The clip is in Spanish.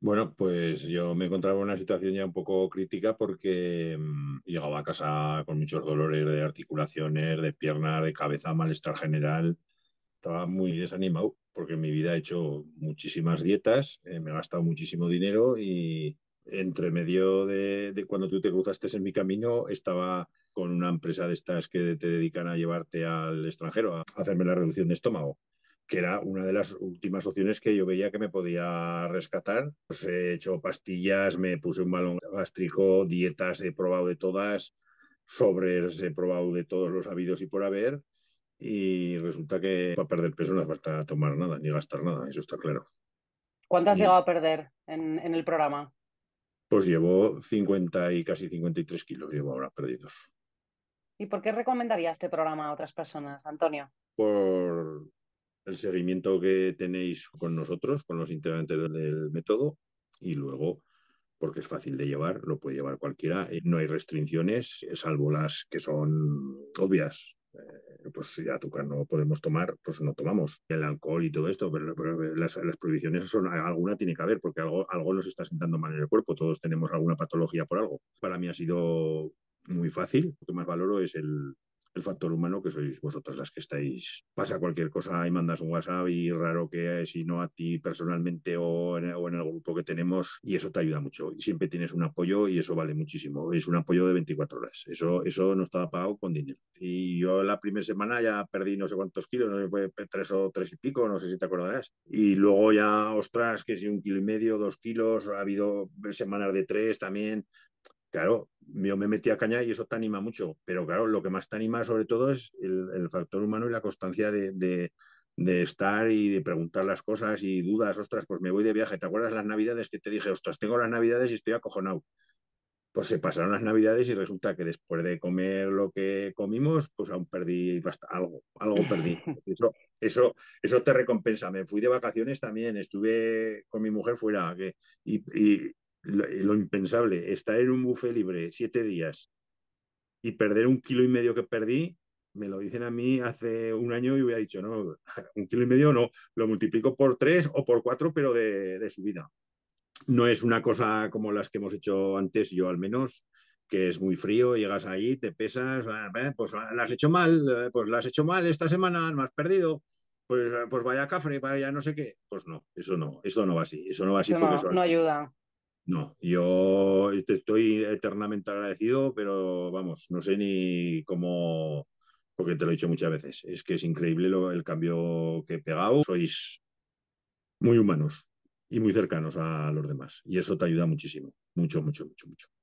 Bueno, pues yo me encontraba en una situación ya un poco crítica porque mm, llegaba a casa con muchos dolores de articulaciones, de pierna, de cabeza, malestar general. Estaba muy desanimado porque en mi vida he hecho muchísimas dietas, eh, me he gastado muchísimo dinero y entre medio de, de cuando tú te cruzaste en mi camino estaba con una empresa de estas que te dedican a llevarte al extranjero a hacerme la reducción de estómago que era una de las últimas opciones que yo veía que me podía rescatar. Pues he hecho pastillas, me puse un balón gástrico, dietas, he probado de todas, sobres, he probado de todos los habidos y por haber. Y resulta que para perder peso no hace falta tomar nada ni gastar nada, eso está claro. ¿Cuánto has llegado a perder en, el programa? Pues llevo 50 y casi 53 kilos, llevo ahora perdidos. ¿Y por qué recomendaría este programa a otras personas, Antonio? Por el seguimiento que tenéis con nosotros, con los integrantes del método, y luego, porque es fácil de llevar, lo puede llevar cualquiera, eh, no hay restricciones, eh, salvo las que son obvias. Eh, pues si azúcar no podemos tomar, pues no tomamos el alcohol y todo esto, pero, las, prohibiciones son alguna tiene que haber, porque algo, algo nos está sentando mal en el cuerpo, todos tenemos alguna patología por algo. Para mí ha sido muy fácil, lo que más valoro es el, el factor humano que sois vosotras las que estáis. Pasa cualquier cosa y mandas un WhatsApp y raro que eh, si no a ti personalmente o en, o en, el grupo que tenemos y eso te ayuda mucho. Y siempre tienes un apoyo y eso vale muchísimo. Es un apoyo de 24 horas. Eso, eso no estaba pagado con dinero. Y yo la primera semana ya perdí no sé cuántos kilos, no fue tres o tres y pico, no sé si te acordarás. Y luego ya, ostras, que si un kilo y medio, dos kilos, ha habido semanas de tres también. Claro, yo me metí a caña y eso te anima mucho, pero claro, lo que más te anima sobre todo es el, factor humano y la constancia de, estar y de preguntar las cosas y dudas, ostras, pues me voy de viaje, ¿te acuerdas las navidades que te dije, ostras, tengo las navidades y estoy acojonado? Pues se pasaron las navidades y resulta que después de comer lo que comimos, pues aún perdí algo, algo perdí. Eso, eso, eso te recompensa. Me fui de vacaciones también, estuve con mi mujer fuera y eh, lo, impensable, estar en un buffet libre siete días y perder un kilo y medio que perdí, me lo dicen a mí hace un año y hubiera dicho, no, un kilo y medio no, lo multiplico por tres o por cuatro, pero de, de subida. No es una cosa como las que hemos hecho antes, yo al menos, que es muy frío, llegas ahí, te pesas, ah, pues ah, la has hecho mal, eh, pues la has hecho mal esta semana, no has perdido, pues, ah, pues vaya cafre, vaya no sé qué. Pues no, eso no, eso no va así, eso no va así no ayuda. No, yo te estoy eternamente agradecido, pero vamos, no sé ni cómo, porque te lo he dicho muchas veces, es que es increíble el cambio que he pegado. Sois muy humanos y muy cercanos a los demás y eso te ayuda muchísimo, mucho, mucho, mucho, mucho.